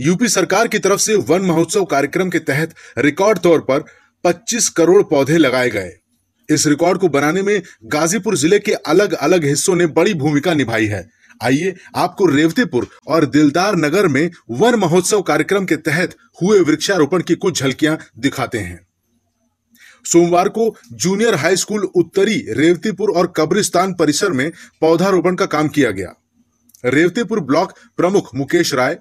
UP सरकार की तरफ से वन महोत्सव कार्यक्रम के तहत रिकॉर्ड तौर पर 25 करोड़ पौधे लगाए गए इस रिकॉर्ड को बनाने में गाजीपुर जिले के अलग अलग हिस्सों ने बड़ी भूमिका निभाई है आइए आपको रेवतीपुर और दिलदार नगर में वन महोत्सव कार्यक्रम के तहत हुए वृक्षारोपण की कुछ झलकियां दिखाते हैं सोमवार को जूनियर हाई स्कूल उत्तरी रेवतीपुर और कब्रिस्तान परिसर में पौधारोपण का काम किया गया रेवतीपुर ब्लॉक प्रमुख मुकेश राय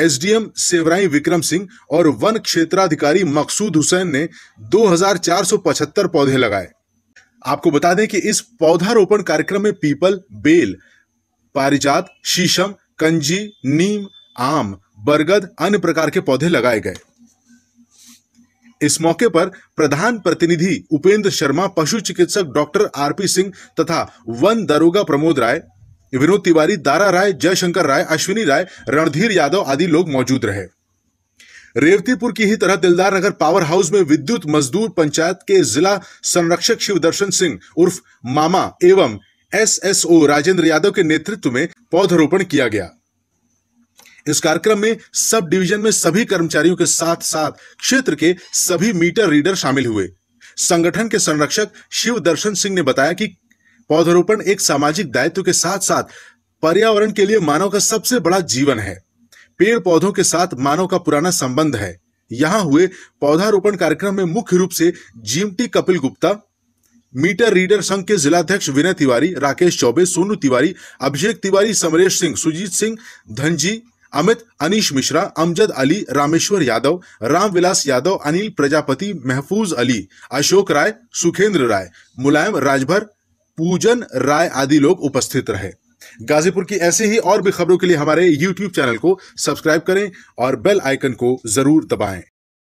एसडीएम सेवराई विक्रम सिंह और वन क्षेत्राधिकारी मकसूद हुसैन ने 2475 पौधे लगाए आपको बता दें कि इस पौधारोपण कार्यक्रम में पीपल बेल पारिजात शीशम कंजी नीम आम बरगद अन्य प्रकार के पौधे लगाए गए इस मौके पर प्रधान प्रतिनिधि उपेंद्र शर्मा पशु चिकित्सक डॉक्टर आरपी सिंह तथा वन दरोगा प्रमोद राय विनोद तिवारी दारा राय जयशंकर राय अश्विनी राय रणधीर यादव आदि लोग मौजूद रहे रेवतीपुर की ही तरह दिलदार नगर पावर हाउस में विद्युत मजदूर पंचायत के जिला संरक्षक शिवदर्शन सिंह उर्फ मामा एवं एसएसओ राजेंद्र यादव के नेतृत्व में पौधरोपण किया गया इस कार्यक्रम में सब डिवीजन में सभी कर्मचारियों के साथ साथ क्षेत्र के सभी मीटर रीडर शामिल हुए संगठन के संरक्षक शिव दर्शन सिंह ने बताया कि पौधरोपण एक सामाजिक दायित्व के साथ साथ पर्यावरण के लिए मानव का सबसे बड़ा जीवन है पेड़ पौधों के साथ मानव का पुराना संबंध है यहां हुए पौधारोपण कार्यक्रम में मुख्य रूप से GMT Kapil Gupta meter reader संघ के जिलाध्यक्ष विनय तिवारी राकेश चौबे सोनू तिवारी अभिषेक तिवारी समरेश सिंह सुजीत सिंह धनजी अमित अनिश मिश्रा अमजद अली रामेश्वर यादव रामविलास यादव अनिल प्रजापति महफूज अली अशोक राय सुखेंद्र राय मुलायम राजभर पूजन राय आदि लोग उपस्थित रहे गाजीपुर की ऐसी ही और भी खबरों के लिए हमारे यूट्यूब चैनल को सब्सक्राइब करें और बेल आइकन को जरूर दबाएं